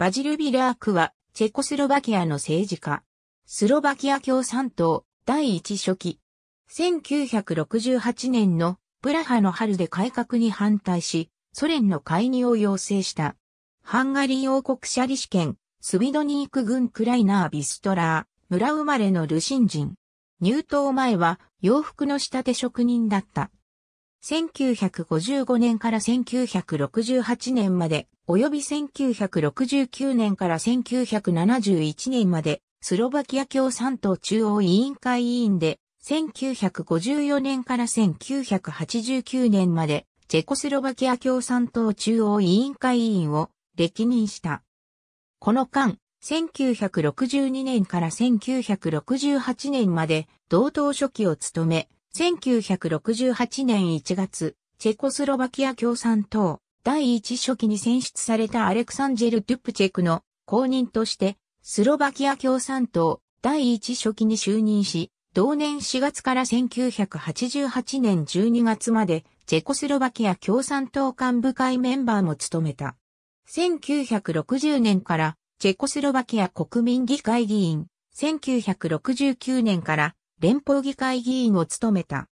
バジル・ビラークは、チェコスロバキアの政治家。スロバキア共産党、第一初期。1968年のプラハの春で改革に反対し、ソ連の介入を要請した。ハンガリー王国シャリ試験、スビドニーク軍クライナー・ビストラー、村生まれのルシン人。入党前は洋服の仕立て職人だった。1955年から1968年まで、及び1969年から1971年まで、スロバキア共産党中央委員会委員で、1954年から1989年まで、チェコスロバキア共産党中央委員会委員を歴任した。この間、1962年から1968年まで同党書記を務め、1968年1月、チェコスロバキア共産党第一書記に選出されたアレクサンジェル・ドゥプチェクの公認として、スロバキア共産党第一書記に就任し、同年4月から1988年12月まで、チェコスロバキア共産党幹部会メンバーも務めた。1960年から、チェコスロバキア国民議会議員、1969年から、連邦議会議員を務めた。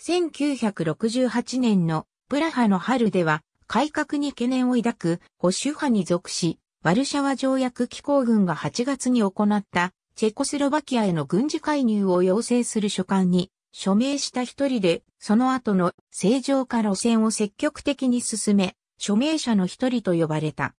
1968年のプラハの春では改革に懸念を抱く保守派に属し、ワルシャワ条約機構軍が8月に行ったチェコスロバキアへの軍事介入を要請する書簡に署名した一人で、その後の正常化路線を積極的に進め、署名者の一人と呼ばれた。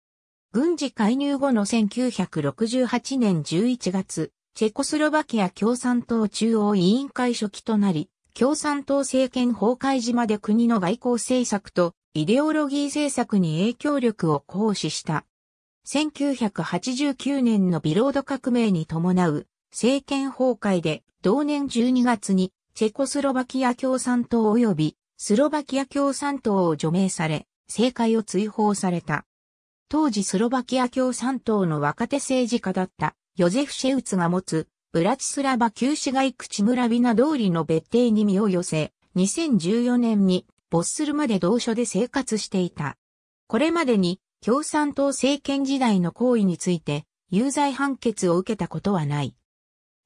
軍事介入後の1968年11月、チェコスロバキア共産党中央委員会初期となり、共産党政権崩壊時まで国の外交政策とイデオロギー政策に影響力を行使した。1989年のビロード革命に伴う政権崩壊で同年12月にチェコスロバキア共産党及びスロバキア共産党を除名され、政界を追放された。当時スロバキア共産党の若手政治家だったヨゼフ・シェウツが持つ、ブラチスラバ旧市街口村ビナ通りの別邸に身を寄せ、2014年に没するまで同所で生活していた。これまでに共産党政権時代の行為について有罪判決を受けたことはない。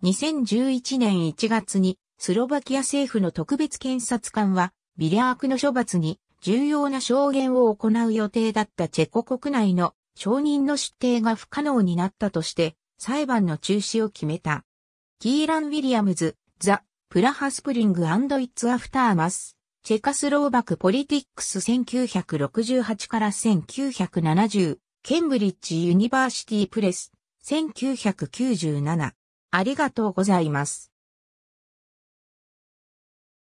2011年1月にスロバキア政府の特別検察官はビリアークの処罰に重要な証言を行う予定だったチェコ国内の証人の出廷が不可能になったとして裁判の中止を決めた。キーラン・ウィリアムズ、ザ・プラハスプリング・アンド・イッツ・アフター・マス、チェカスローバク・ポリティックス1968から1970、ケンブリッジ・ユニバーシティ・プレス、1997。ありがとうございます。